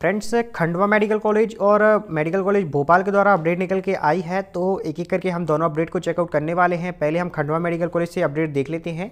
friends Khandwa medical college और medical college Bhopal के द्वारा अपडेट निकल के आई है तो एक एक करके हम दोनों अपडेट को चेकआउट करने वाले हैं पहले हम खंडवा मेडिकल कॉलेज से अपडेट देख लेते हैं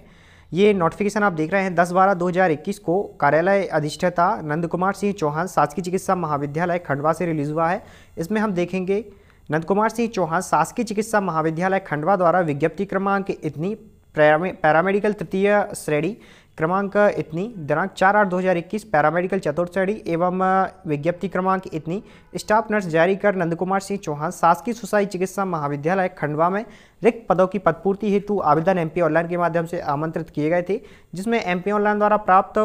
ये नोटिफिकेशन आप देख रहे हैं 10 बारह 2021 को कार्यालय अधिष्ठता नंद कुमार सिंह चौहान शासकीय चिकित्सा महाविद्यालय खंडवा से रिलीज हुआ है इसमें हम देखेंगे नंद कुमार सिंह चौहान शासकीय चिकित्सा महाविद्यालय खंडवा द्वारा विज्ञप्ति क्रमांक इतनी पैरामेडिकल तृतीय श्रेणी क्रमांक इतनी दिनांक चार आठ दो हज़ार इक्कीस पैरामेडिकल चतुर्थी एवं विज्ञप्ति क्रमांक इतनी स्टाफ नर्स जारी कर नंद कुमार सिंह चौहान शासकीय सुसाई चिकित्सा महाविद्यालय खंडवा में रिक्त पदों की पदपूर्ति हेतु आवेदन एमपी ऑनलाइन के माध्यम से आमंत्रित किए गए थे जिसमें एमपी ऑनलाइन द्वारा प्राप्त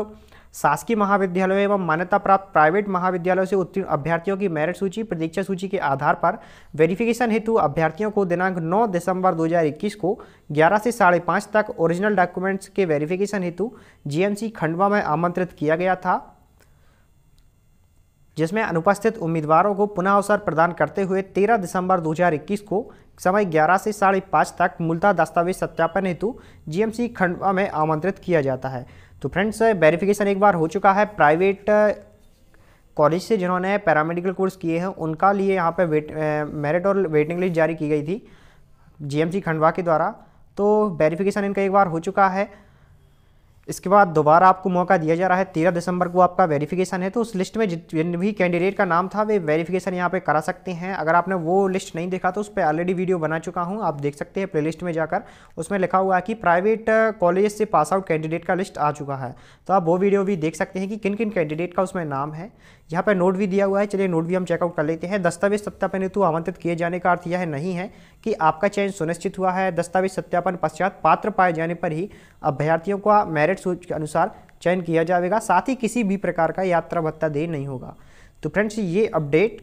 शासकीय महाविद्यालयों एवं मान्यता प्राप्त प्राइवेट महाविद्यालयों से उत्तीर्ण अभ्यर्थियों की मेरिट सूची प्रतीक्षा सूची के आधार पर वेरिफिकेशन हेतु अभ्यर्थियों को दिनांक 9 दिसंबर 2021 को 11 से साढ़े पाँच तक ओरिजिनल डॉक्यूमेंट्स के वेरिफिकेशन हेतु जीएमसी खंडवा में आमंत्रित किया गया था जिसमें अनुपस्थित उम्मीदवारों को पुनः अवसर प्रदान करते हुए तेरह दिसंबर दो को समय ग्यारह से साढ़े पाँच तक मूलता दस्तावेज सत्यापन हेतु जी खंडवा में आमंत्रित किया जाता है तो फ्रेंड्स वेरिफिकेशन एक बार हो चुका है प्राइवेट कॉलेज uh, से जिन्होंने पैरामेडिकल कोर्स किए हैं उनका लिए यहाँ पे वेट मेरिट uh, और वेटिंग लिस्ट जारी की गई थी जीएमसी खंडवा के द्वारा तो वेरिफिकेशन इनका एक बार हो चुका है इसके बाद दोबारा आपको मौका दिया जा रहा है तेरह दिसंबर को आपका वेरिफिकेशन है तो उस लिस्ट में जिन भी कैंडिडेट का नाम था वे वेरिफिकेशन यहाँ पे करा सकते हैं अगर आपने वो लिस्ट नहीं देखा तो उस पर ऑलरेडी वीडियो बना चुका हूँ आप देख सकते हैं लिस्ट में जाकर उसमें लिखा हुआ है कि प्राइवेट कॉलेज uh, से पास आउट कैंडिडेट का लिस्ट आ चुका है तो आप वो वीडियो भी देख सकते हैं कि किन किन कैंडिडेट का उसमें नाम है यहाँ पर नोट भी दिया हुआ है चलिए नोट भी हम चेकआउट कर लेते हैं दस्तावेज सत्यापन हेतु आमंत्रित किए जाने का अर्थ यह नहीं है कि आपका चयन सुनिश्चित हुआ है दस्तावेज सत्यापन पश्चात पात्र पाए जाने पर ही अभ्यर्थियों का मेरिट मेरिट सोच के अनुसार चयन किया जाएगा साथ ही किसी भी प्रकार का यात्रा भत्ता दे नहीं होगा तो फ्रेंड्स ये अपडेट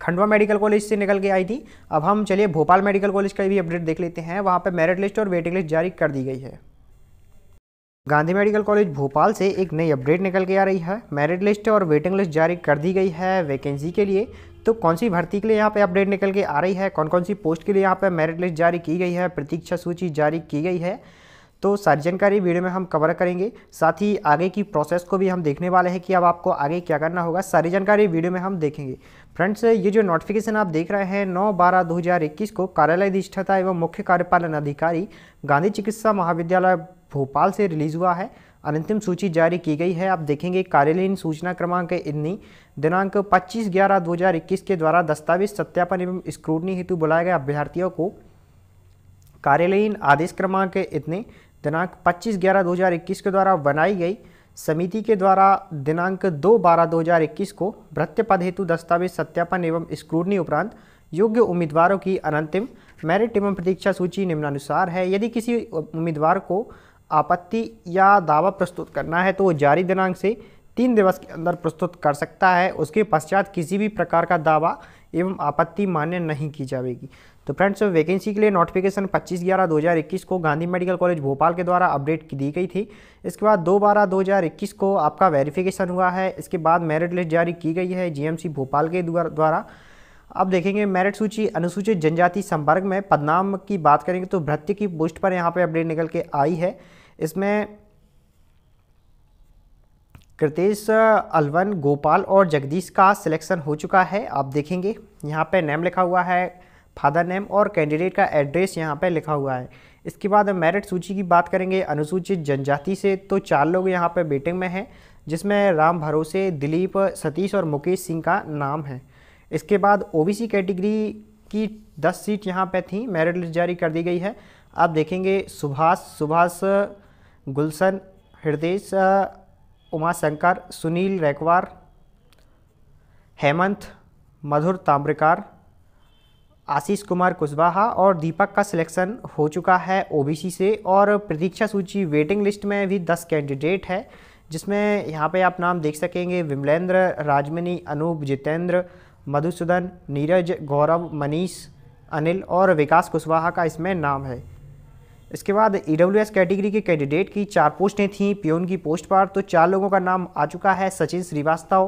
खंडवा मेडिकल कॉलेज से निकल के आई थी अब हम चलिए भोपाल मेडिकल कॉलेज का भी अपडेट देख लेते हैं वहाँ पर मेरिट लिस्ट और वेटिंग लिस्ट जारी कर दी गई है गांधी मेडिकल कॉलेज भोपाल से एक नई अपडेट निकल के आ रही है मेरिट लिस्ट और वेटिंग लिस्ट जारी कर दी गई है वैकेंसी के लिए तो कौन सी भर्ती के लिए यहाँ पे अपडेट निकल के आ रही है कौन कौन सी पोस्ट के लिए यहाँ पे मेरिट लिस्ट जारी की गई है प्रतीक्षा सूची जारी की गई है तो सारी जानकारी वीडियो में हम कवर करेंगे साथ ही आगे की प्रोसेस को भी हम देखने वाले हैं कि अब आपको आगे क्या करना होगा सारी जानकारी वीडियो में हम देखेंगे फ्रेंड्स ये जो नोटिफिकेशन आप देख रहे हैं 9 बारह 2021 को कार्यालय अधिष्ठाता एवं मुख्य कार्यपालन अधिकारी गांधी चिकित्सा महाविद्यालय भोपाल से रिलीज हुआ है अंतिम सूची जारी की गई है आप देखेंगे कार्यालयीन सूचना क्रमांक इन्नी दिनांक 25 ग्यारह 2021 के द्वारा दस्तावेज सत्यापन एवं स्क्रूटनी हेतु बुलाए गए अभ्यर्थियों को कार्यालयीन आदेश क्रमांक इतने दिनांक 25 ग्यारह 2021 के द्वारा बनाई गई समिति के द्वारा दिनांक 2 बारह 2021 को भ्रत्य पद हेतु दस्तावेज सत्यापन एवं स्क्रूटनी उपरांत योग्य उम्मीदवारों की अनंतिम मेरिट एवं प्रतीक्षा सूची निम्नानुसार है यदि किसी उम्मीदवार को आपत्ति या दावा प्रस्तुत करना है तो वो जारी दिनांक से तीन दिवस के अंदर प्रस्तुत कर सकता है उसके पश्चात किसी भी प्रकार का दावा एवं आपत्ति मान्य नहीं की जाएगी तो फ्रेंड्स वैकेंसी के लिए नोटिफिकेशन 25 ग्यारह 2021 को गांधी मेडिकल कॉलेज भोपाल के द्वारा अपडेट दी गई थी इसके बाद दो बारह दो को आपका वेरिफिकेशन हुआ है इसके बाद मेरिट लिस्ट जारी की गई है जीएमसी भोपाल के द्वारा अब देखेंगे मेरिट सूची अनुसूचित जनजाति संपर्क में पदनाम की बात करेंगे तो भृत्य की पोस्ट पर यहाँ पर अपडेट निकल के आई है इसमें कृतेश अलवन गोपाल और जगदीश का सिलेक्शन हो चुका है आप देखेंगे यहाँ पे नेम लिखा हुआ है फादर नेम और कैंडिडेट का एड्रेस यहाँ पे लिखा हुआ है इसके बाद मेरिट सूची की बात करेंगे अनुसूचित जनजाति से तो चार लोग यहाँ पे बेटिंग में हैं जिसमें राम भरोसे दिलीप सतीश और मुकेश सिंह का नाम है इसके बाद ओ कैटेगरी की दस सीट यहाँ पर थी मेरिट लिस्ट जारी कर दी गई है आप देखेंगे सुभाष सुभाष गुलशन हृदय उमाशंकर सुनील रैकवार हेमंत मधुर ताम्रिकार आशीष कुमार कुशवाहा और दीपक का सिलेक्शन हो चुका है ओबीसी से और प्रतीक्षा सूची वेटिंग लिस्ट में भी दस कैंडिडेट है जिसमें यहाँ पे आप नाम देख सकेंगे विमलेंद्र राजमिनी अनूप जितेंद्र मधुसूदन नीरज गौरव मनीष अनिल और विकास कुशवाहा का इसमें नाम है इसके बाद ई e कैटेगरी के कैंडिडेट की चार पोस्टें थीं पियोन की पोस्ट पर तो चार लोगों का नाम आ चुका है सचिन श्रीवास्तव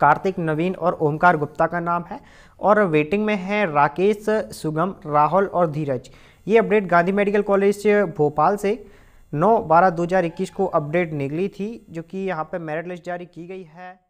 कार्तिक नवीन और ओमकार गुप्ता का नाम है और वेटिंग में है राकेश सुगम राहुल और धीरज ये update Gandhi medical college Bhopal से 9 बारह 2021 को अपडेट निकली थी जो कि यहाँ पर मेरिट लिस्ट जारी की गई है